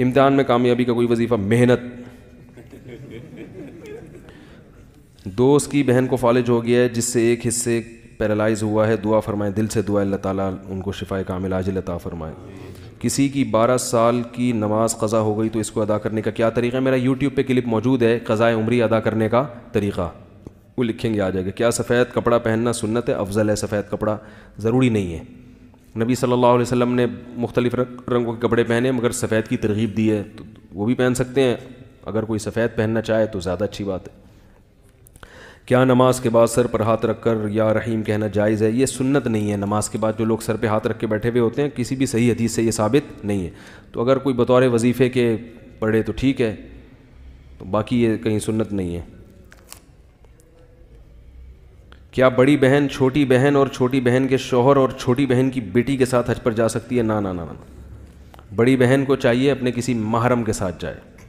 इम्तहान में कामयाबी का कोई वजीफ़ा मेहनत दोस्त की बहन को फालिज हो गया है जिससे एक हिस्से पैरालाइज हुआ है दुआ फरमाएं दिल से दुआ अल्लाह ताला उनको शिफाए का आज लता फरमाएं किसी की बारह साल की नमाज़ कज़ा हो गई तो इसको अदा करने का क्या तरीका है मेरा यूट्यूब पे क्लिप मौजूद है कज़ाए उम्री अदा करने का तरीका वो लिखेंगे आ जाएगा क्या सफ़ेद कपड़ा पहनना सुन्नत है अफजल है सफ़ेद कपड़ा ज़रूरी नहीं है नबी सल्लल्लाहु अलैहि वसल्लम ने मुख्तलिफ रंगों के कपड़े पहने मगर सफ़ेद की तरगीब दी है तो वो भी पहन सकते हैं अगर कोई सफ़ेद पहनना चाहे तो ज़्यादा अच्छी बात है क्या नमाज के बाद सर पर हाथ रखकर या रहीम कहना जायज़ है ये सुन्नत नहीं है नमाज के बाद जो लोग सर पे हाथ रख के बैठे हुए होते हैं किसी भी सही हदीस से ये साबित नहीं है तो अगर कोई बतौर वजीफ़े के पढ़े तो ठीक है तो बाकी ये कहीं सुन्नत नहीं है क्या बड़ी बहन छोटी बहन और छोटी बहन के शोहर और छोटी बहन की बेटी के साथ हज पर जा सकती है ना ना ना ना बड़ी बहन को चाहिए अपने किसी महरम के साथ जाए